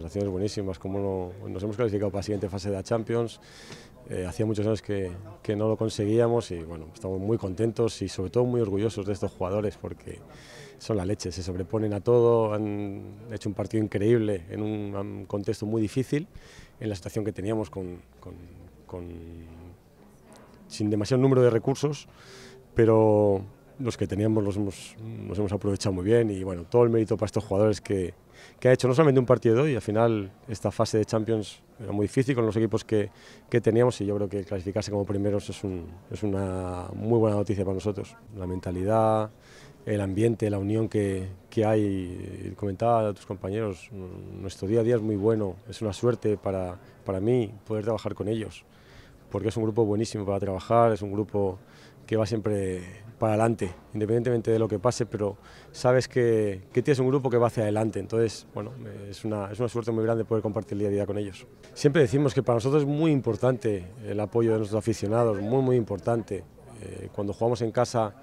Sensaciones buenísimas, como nos hemos clasificado para la siguiente fase de la Champions. Eh, hacía muchos años que, que, no lo conseguíamos y bueno, estamos muy contentos y sobre todo muy orgullosos de estos jugadores porque son la leche, se sobreponen a todo, han hecho un partido increíble en un, contexto muy difícil, en la situación que teníamos con, con, con, sin demasiado número de recursos, pero los que teníamos los hemos, los hemos aprovechado muy bien y bueno, todo el mérito para estos jugadores que, que ha hecho no solamente un partido y al final esta fase de Champions era muy difícil con los equipos que, que teníamos y yo creo que clasificarse como primeros es, un, es una muy buena noticia para nosotros. La mentalidad, el ambiente, la unión que, que, hay. Comentaba a tus compañeros, nuestro día a día es muy bueno, es una suerte para, para mí poder trabajar con ellos porque es un grupo buenísimo para trabajar, es un grupo que va siempre para adelante, independientemente de lo que pase, pero sabes que, tienes un grupo que va hacia adelante, entonces, bueno, es una, suerte muy grande poder compartir día a día con ellos. Siempre decimos que para nosotros es muy importante el apoyo de nuestros aficionados, muy, muy importante. Eh, cuando jugamos en casa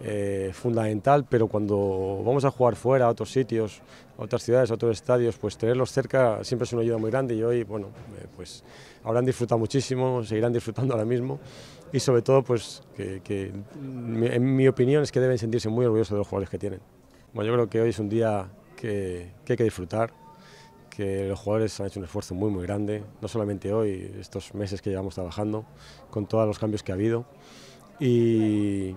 eh, fundamental, pero cuando vamos a jugar fuera, a otros sitios, a otras ciudades, a otros estadios, pues tenerlos cerca siempre es una ayuda muy grande y hoy, bueno, eh, pues habrán disfrutado muchísimo, seguirán disfrutando ahora mismo y sobre todo, pues que, en mi opinión es que deben sentirse muy orgullosos de los jugadores que tienen. Bueno, yo creo que hoy es un día que, que hay que disfrutar, que los jugadores han hecho un esfuerzo muy muy grande, no solamente hoy, estos meses que llevamos trabajando, con todos los cambios que ha habido. Y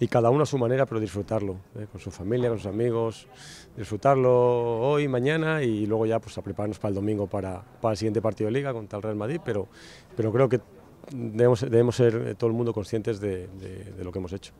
y cada uno a su manera, pero disfrutarlo, ¿eh? con su familia, con sus amigos, disfrutarlo hoy, mañana y luego ya pues a prepararnos para el domingo, para, para el siguiente partido de liga contra el Real Madrid, pero, pero creo que debemos, ser eh, todo el mundo conscientes de lo que hemos hecho.